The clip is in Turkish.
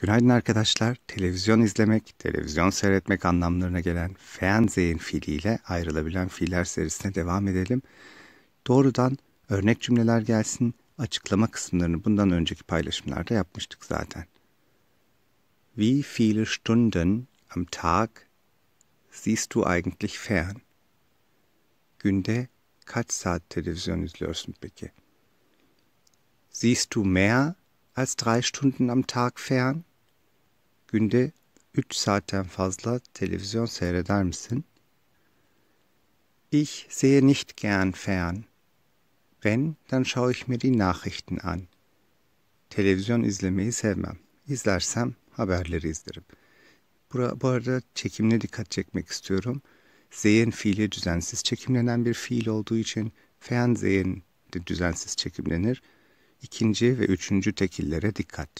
Günaydın arkadaşlar. Televizyon izlemek, televizyon seyretmek anlamlarına gelen "fernsehen" fiiliyle ayrılabilen fiiller serisine devam edelim. Doğrudan örnek cümleler gelsin. Açıklama kısımlarını bundan önceki paylaşımlarda yapmıştık zaten. Wie viele Stunden am Tag siehst du eigentlich fern? Günde kaç saat televizyon izliyorsun peki? Siehst du mehr als drei Stunden am Tag fern? Günde 3 saatten fazla televizyon seyreder misin? Ich sehe nicht gern fern. Wenn, dann schaue ich mir die Nachrichten an. Televizyon izlemeyi sevmem. İzlersem haberleri izlerim. Bura, bu arada çekimine dikkat çekmek istiyorum. Zeyn fiili düzensiz çekimlenen bir fiil olduğu için Fernsehen de düzensiz çekimlenir ikinci ve üçüncü tekillere dikkat.